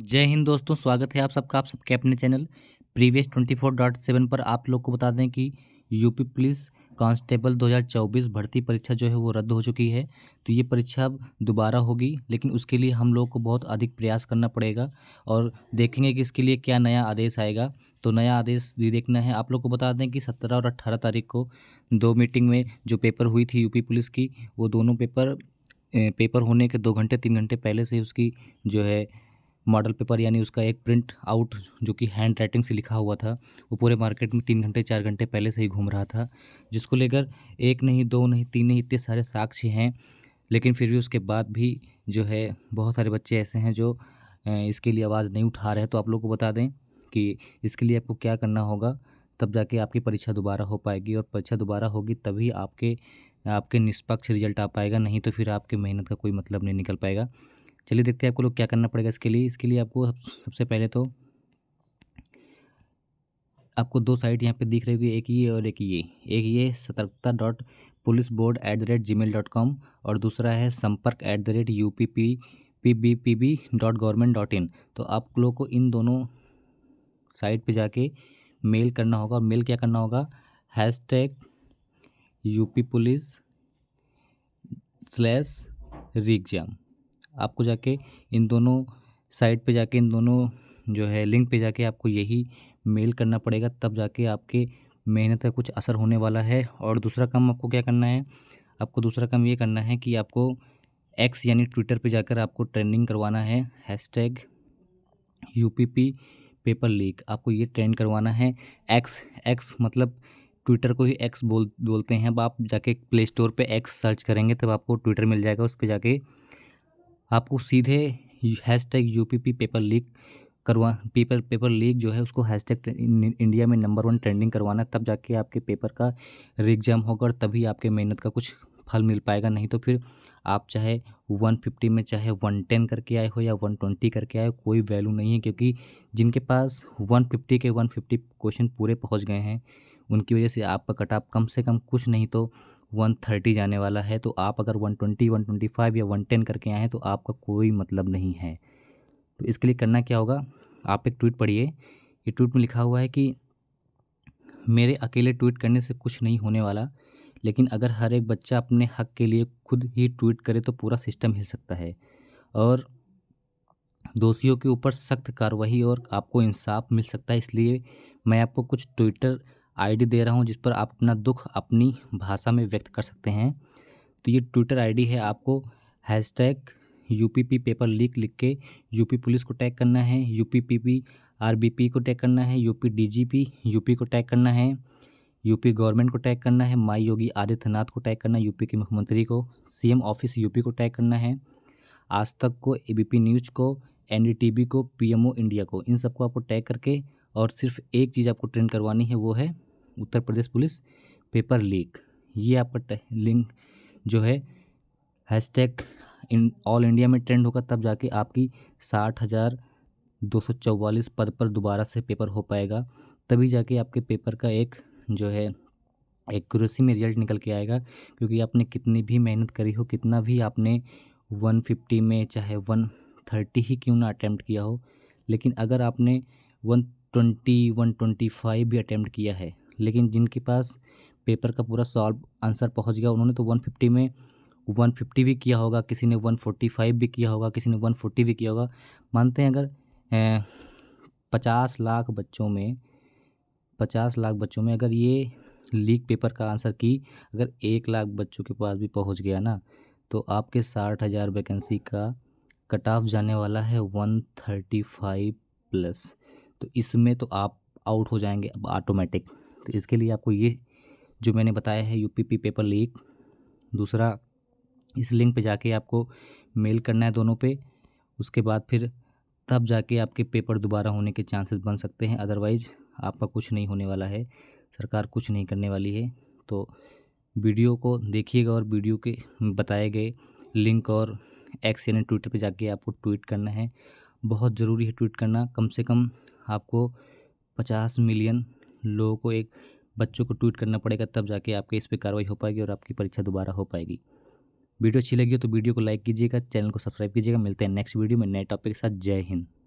जय हिंद दोस्तों स्वागत है आप सबका आप सबके अपने channel previous twenty four dot seven पर आप लोग को बता दें कि यूपी पुलिस कांस्टेबल 2024 भर्ती परीक्षा जो है वो रद्द हो चुकी है तो ये परीक्षा अब दोबारा होगी लेकिन उसके लिए हम लोग को बहुत अधिक प्रयास करना पड़ेगा और देखेंगे कि इसके लिए क्या नया आदेश आएगा तो नया आदेश भी देखना है आप लोग को बता दें कि सत्रह और अट्ठारह तारीख को दो मीटिंग में जो पेपर हुई थी यूपी पुलिस की वो दोनों पेपर पेपर होने के दो घंटे तीन घंटे पहले से उसकी जो है मॉडल पेपर यानी उसका एक प्रिंट आउट जो कि हैंड राइटिंग से लिखा हुआ था वो पूरे मार्केट में तीन घंटे चार घंटे पहले से ही घूम रहा था जिसको लेकर एक नहीं दो नहीं तीन नहीं इतने सारे साक्ष्य हैं लेकिन फिर भी उसके बाद भी जो है बहुत सारे बच्चे ऐसे हैं जो इसके लिए आवाज़ नहीं उठा रहे तो आप लोग को बता दें कि इसके लिए आपको क्या करना होगा तब जाके आपकी परीक्षा दोबारा हो पाएगी और परीक्षा दोबारा होगी तभी आपके आपके निष्पक्ष रिजल्ट आ पाएगा नहीं तो फिर आपके मेहनत का कोई मतलब नहीं निकल पाएगा चलिए देखते हैं आपको लोग क्या करना पड़ेगा इसके लिए इसके लिए आपको सबसे पहले तो आपको दो साइट यहाँ पे दिख रही होगी एक ये और एक ये एक ये सतर्कता dot police board at the rate Gmail dot com और दूसरा है संपर्क at the rate U P P P B P B dot government dot in तो आप लोग को इन दोनों साइट पे जाके मेल करना होगा और मेल क्या करना होगा hashtag U P police slash reexam आपको जाके इन दोनों साइट पे जाके इन दोनों जो है लिंक पे जाके आपको यही मेल करना पड़ेगा तब जाके आपके मेहनत का कुछ असर होने वाला है और दूसरा काम आपको क्या करना है आपको दूसरा काम ये करना है कि आपको एक्स यानी ट्विटर पे जाकर आपको ट्रेंडिंग करवाना है hashtag U P P paper leak आपको ये ट्रेंड करवाना है एक्स एक्स मतलब ट्विटर को ही एक्स बोल बोलते हैं अब आप जाके प्ले स्टोर पे एक्स सर्च करेंगे तब आपको ट्विटर मिल जाएगा उस पर जाके आपको सीधे hashtag U paper leak करवा पेपर पेपर लीक जो है उसको हैश टैग इंडिया में नंबर वन ट्रेंडिंग करवाना तब जाके आपके पेपर का एग्जाम होगा और तभी आपके मेहनत का कुछ फल मिल पाएगा नहीं तो फिर आप चाहे वन फिफ्टी में चाहे वन टेन करके आए हो या वन ट्वेंटी करके आए हो कोई वैल्यू नहीं है क्योंकि जिनके पास वन फिफ्टी के वन फिफ्टी क्वेश्चन पूरे पहुँच गए हैं उनकी वजह से आपका कटाप कम से कम कुछ नहीं तो 130 जाने वाला है तो आप अगर 120, 125 या 110 करके आए हैं तो आपका कोई मतलब नहीं है तो इसके लिए करना क्या होगा आप एक ट्वीट पढ़िए ये ट्वीट में लिखा हुआ है कि मेरे अकेले ट्वीट करने से कुछ नहीं होने वाला लेकिन अगर हर एक बच्चा अपने हक के लिए खुद ही ट्वीट करे तो पूरा सिस्टम हिल सकता है और दोषियों के ऊपर सख्त कार्रवाई और आपको इंसाफ मिल सकता है इसलिए मैं आपको कुछ ट्विटर आईडी दे रहा हूँ जिस पर आप अपना दुख अपनी भाषा में व्यक्त कर सकते हैं तो ये ट्विटर आईडी है आपको hashtag U P P paper leak लिख के यूपी पुलिस को टैग करना है U P P P R B P को टैग करना है यूपी डीजीपी यूपी को टैग करना है यूपी गवर्नमेंट को टैग करना है माई योगी आदित्यनाथ को टैग करना है यूपी के मुख्यमंत्री को सीएम ऑफिस यूपी को टैग करना है आज तक को पी न्यूज को वी को ओ इंडिया को इन सबको आपको टैग करके और सिर्फ एक चीज़ आपको ट्रेंड करवानी है वो है Uttar Pradesh police paper leak ये आपका लिंक जो है hashtag in all India में ट्रेंड होगा तब जाके आपकी साठ हज़ार दो सौ चौवालीस पद पर दोबारा से पेपर हो पाएगा तभी जाके आपके पेपर का एक जो है एक्यूरेसी में रिजल्ट निकल के आएगा क्योंकि आपने कितनी भी मेहनत करी हो कितना भी आपने वन फिफ्टी में चाहे वन थर्टी ही क्यों ना अटैम्प्ट किया हो लेकिन अगर आपने one twenty one twenty five भी अटैम्प्ट किया है लेकिन जिनके पास पेपर का पूरा सॉल्व आंसर पहुंच गया उन्होंने तो 150 में 150 भी किया होगा किसी ने 145 भी किया होगा किसी ने 140 भी किया होगा मानते हैं अगर पचास लाख बच्चों में पचास लाख बच्चों में अगर ये लीक पेपर का आंसर की अगर एक लाख बच्चों के पास भी पहुंच गया ना तो आपके साठ हज़ार वैकेंसी का कट ऑफ जाने वाला है वन थर्टी फाइव प्लस तो इसमें तो आप आउट हो जाएंगे अब ऑटोमेटिक तो इसके लिए आपको ये जो मैंने बताया है यूपीपी पेपर लीक दूसरा इस लिंक पे जाके आपको मेल करना है दोनों पे उसके बाद फिर तब जाके आपके पेपर दोबारा होने के चांसेस बन सकते हैं अदरवाइज़ आपका कुछ नहीं होने वाला है सरकार कुछ नहीं करने वाली है तो वीडियो को देखिएगा और वीडियो के बताए गए लिंक और एक्स यानी ट्विटर पे जाके आपको ट्वीट करना है बहुत ज़रूरी है ट्वीट करना कम से कम आपको पचास मिलियन लोगों को एक बच्चों को ट्वीट करना पड़ेगा तब जाके आपके इस पर कार्रवाई हो पाएगी और आपकी परीक्षा दोबारा हो पाएगी वीडियो अच्छी लगी हो तो वीडियो को लाइक कीजिएगा चैनल को सब्सक्राइब कीजिएगा मिलते हैं नेक्स्ट वीडियो में नए टॉपिक के साथ जय हिंद